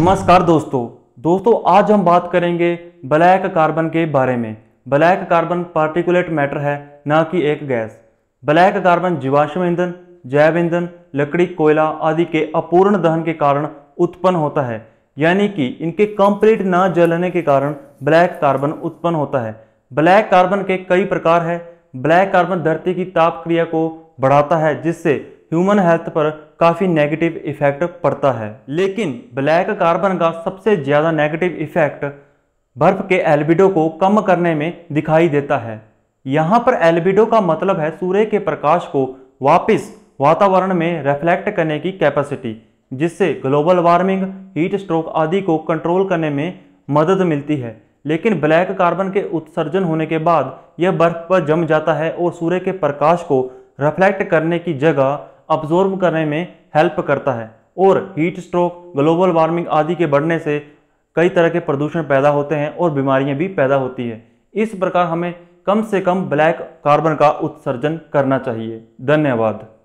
नमस्कार दोस्तों दोस्तों आज हम बात करेंगे ब्लैक कार्बन के बारे में ब्लैक कार्बन पार्टिकुलेट मैटर है ना कि एक गैस ब्लैक कार्बन जीवाश्म ईंधन जैव ईंधन लकड़ी कोयला आदि के अपूर्ण दहन के कारण उत्पन्न होता है यानी कि इनके कंप्लीट ना जलने के कारण ब्लैक कार्बन उत्पन्न होता है ब्लैक कार्बन के कई प्रकार है ब्लैक कार्बन धरती की ताप क्रिया को बढ़ाता है जिससे ह्यूमन हेल्थ पर काफ़ी नेगेटिव इफेक्ट पड़ता है लेकिन ब्लैक कार्बन का सबसे ज़्यादा नेगेटिव इफेक्ट बर्फ के एल्बिडो को कम करने में दिखाई देता है यहाँ पर एल्बिडो का मतलब है सूर्य के प्रकाश को वापस वातावरण में रिफ्लेक्ट करने की कैपेसिटी जिससे ग्लोबल वार्मिंग हीट स्ट्रोक आदि को कंट्रोल करने में मदद मिलती है लेकिन ब्लैक कार्बन के उत्सर्जन होने के बाद यह बर्फ पर जम जाता है और सूर्य के प्रकाश को रिफ्लेक्ट करने की जगह अब्जॉर्ब करने में हेल्प करता है और हीट स्ट्रोक ग्लोबल वार्मिंग आदि के बढ़ने से कई तरह के प्रदूषण पैदा होते हैं और बीमारियां भी पैदा होती है इस प्रकार हमें कम से कम ब्लैक कार्बन का उत्सर्जन करना चाहिए धन्यवाद